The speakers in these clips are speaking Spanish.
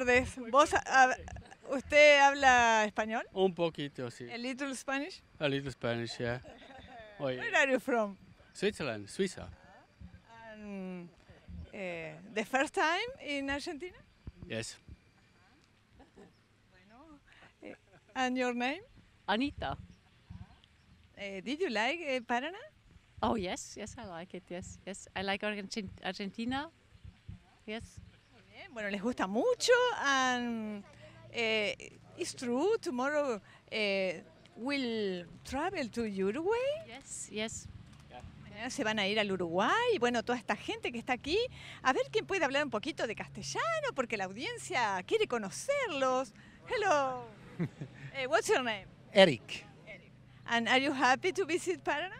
tardes. ¿Vos, a, ¿Usted habla español? Un poquito, sí. ¿A little Spanish? A little Spanish, yeah. Oye. Where are you from? Switzerland, Suiza. And, uh, the first time in Argentina? Yes. Eh, and your name? Anita. Uh, did you like uh, Paraná? Oh yes, yes, I like it. Yes, yes, I like Argentina. Yes bueno, les gusta mucho. And eh, it's true, tomorrow eh, we'll travel to Uruguay. Yes, yes. Se van a ir al Uruguay, bueno, toda esta gente que está aquí, a ver quién puede hablar un poquito de castellano, porque la audiencia quiere conocerlos. Hello, eh, what's your name? Eric. Eric. And are you happy to visit Paraná?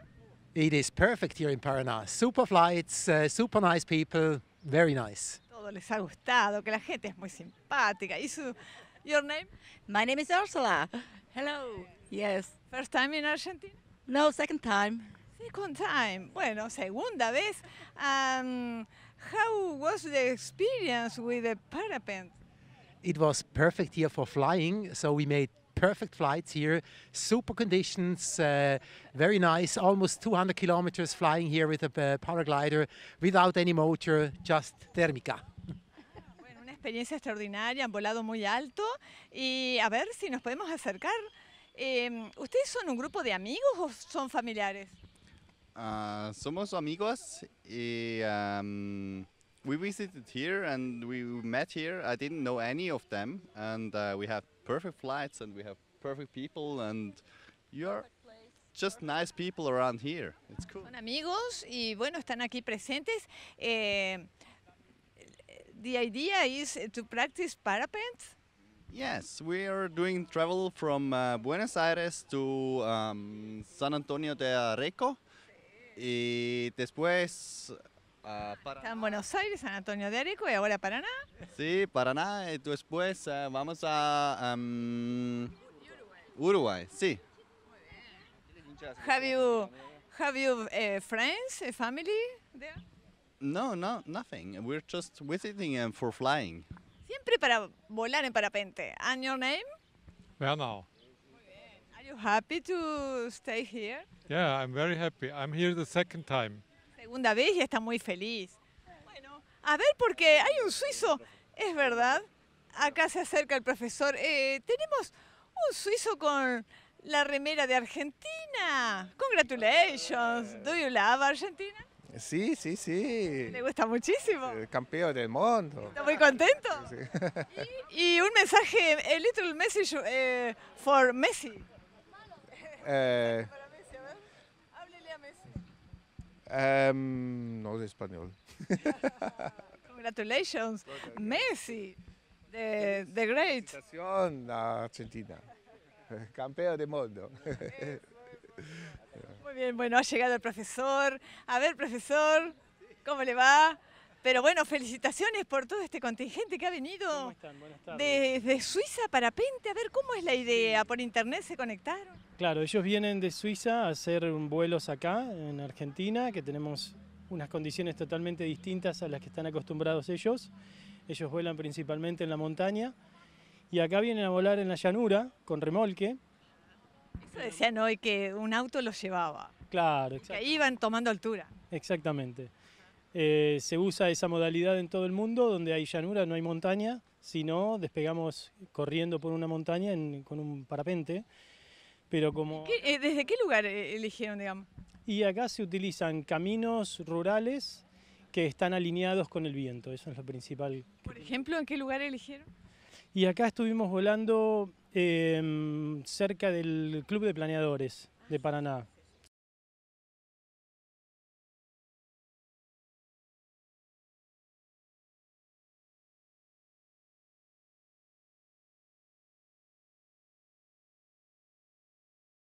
It is perfect here in Paraná. Super flights, uh, super nice people, very nice. todo les ha gustado, que la gente es muy simpática. ¿Y su, your name? My name is Ursula. Hello. Yes. First time in Argentina? No, second time. Second time. Bueno, segunda vez. Um, how was the experience with the parapent? It was perfect here for flying, so we made perfect flights here, super conditions, uh, very nice, almost 200 kilometers flying here with a uh, paraglider without any motor, just thermica. experiencia extraordinaria, han volado muy alto y a ver si nos podemos acercar. Eh, ¿Ustedes son un grupo de amigos o son familiares? Ah, somos amigos y um, we visited here and we met here. I didn't know any of them and uh, we have perfect flights and we have perfect people and you are just nice people around here. It's cool. Son amigos y bueno, están aquí presentes. Eh, the idea is to practice parapent? Yes, we are doing travel from uh, Buenos Aires to um, San Antonio de Areco y después Uh, Paraná. en Buenos Aires, San Antonio de Areco y ahora Paraná. Sí, Paraná y después uh, vamos a um, Uruguay. sí. Have you, have you uh, friends, a family there? No, no, nothing. We're just visiting and for flying. Siempre para volar en parapente. And your name? Bernal. Are you happy to stay here? Yeah, I'm very happy. I'm here the second time. Segunda vez y está muy feliz. Bueno, a ver porque hay un suizo, es verdad. Acá se acerca el profesor. Eh, tenemos un suizo con la remera de Argentina. Congratulations. Do you love Argentina? Sí, sí, sí. ¿Le gusta muchísimo? El eh, campeón del mundo. ¿Está muy contento? Y, un mensaje, a eh, little message eh, for Messi. Háblele a Messi. Em, no de español. Congratulations, Messi, the, great. Felicitación a Argentina, campeón del mundo. Muy bien, bueno, ha llegado el profesor. A ver, profesor, ¿cómo le va? Pero bueno, felicitaciones por todo este contingente que ha venido están? desde Suiza para Pente. A ver, ¿cómo es la idea? ¿Por internet se conectaron? Claro, ellos vienen de Suiza a hacer vuelos acá, en Argentina, que tenemos unas condiciones totalmente distintas a las que están acostumbrados ellos. Ellos vuelan principalmente en la montaña y acá vienen a volar en la llanura con remolque eso decían hoy que un auto los llevaba. Claro, exacto. Que iban tomando altura. Exactamente. Eh, se usa esa modalidad en todo el mundo, donde hay llanura, no hay montaña, sino despegamos corriendo por una montaña con un parapente. Pero como... Eh, ¿Desde qué lugar eh, eligieron, digamos? Y acá se utilizan caminos rurales que están alineados con el viento, eso es lo principal. Por ejemplo, ¿en qué lugar eligieron? Y acá estuvimos volando em, cerca del Club de Planeadores de Paraná.